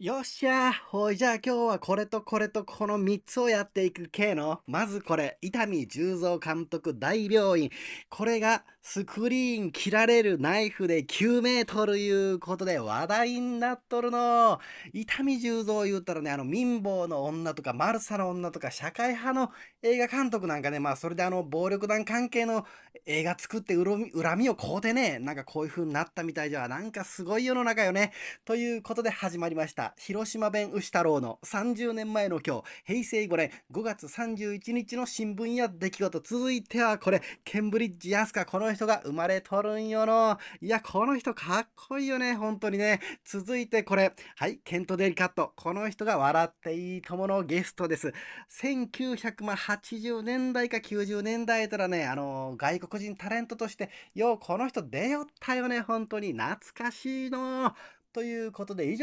よっしゃほいじゃあ今日はこれとこれとこの3つをやっていく系の。まずこれ、伊丹十三監督大病院。これがスクリーン切られるナイフで9メートルいうことで話題になっとるの。伊丹十三言うたらね、あの民房の女とかマルサの女とか社会派の映画監督なんかね、まあそれであの暴力団関係の映画作って恨み恨みを買うてね、なんかこういう風になったみたいじゃ、なんかすごい世の中よね。ということで始まりました。広島弁牛太郎の30年前の今日、平成5年5月31日の新聞や出来事。続いてはこれ、ケンブリッジ・アスカ、この人が生まれとるんよの。いや、この人かっこいいよね、本当にね。続いてこれ、はい、ケント・デリカット。この人が笑っていい友のゲストです。1980年代か90年代たらね、あの、外国人タレントとして、よう、この人出よったよね、本当に。懐かしいの。ということで、以上。